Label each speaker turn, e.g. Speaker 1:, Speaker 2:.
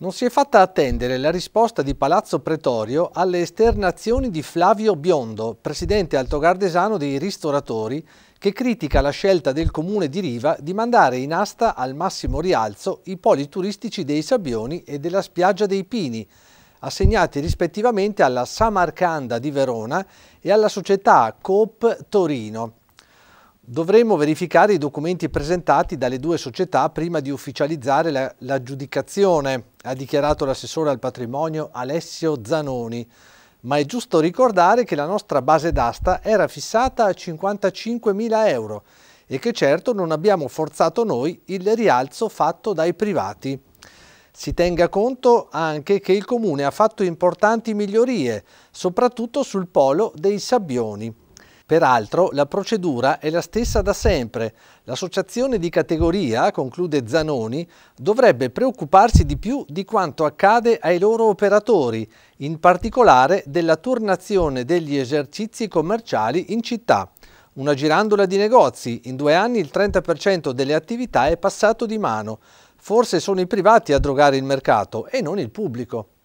Speaker 1: Non si è fatta attendere la risposta di Palazzo Pretorio alle esternazioni di Flavio Biondo, presidente altogardesano dei ristoratori, che critica la scelta del comune di Riva di mandare in asta al massimo rialzo i poli turistici dei Sabbioni e della spiaggia dei Pini, assegnati rispettivamente alla Samarcanda di Verona e alla società Coop Torino. Dovremmo verificare i documenti presentati dalle due società prima di ufficializzare l'aggiudicazione. La, ha dichiarato l'assessore al patrimonio Alessio Zanoni, ma è giusto ricordare che la nostra base d'asta era fissata a 55.000 euro e che certo non abbiamo forzato noi il rialzo fatto dai privati. Si tenga conto anche che il Comune ha fatto importanti migliorie, soprattutto sul polo dei sabbioni. Peraltro la procedura è la stessa da sempre. L'associazione di categoria, conclude Zanoni, dovrebbe preoccuparsi di più di quanto accade ai loro operatori, in particolare della turnazione degli esercizi commerciali in città. Una girandola di negozi, in due anni il 30% delle attività è passato di mano. Forse sono i privati a drogare il mercato e non il pubblico.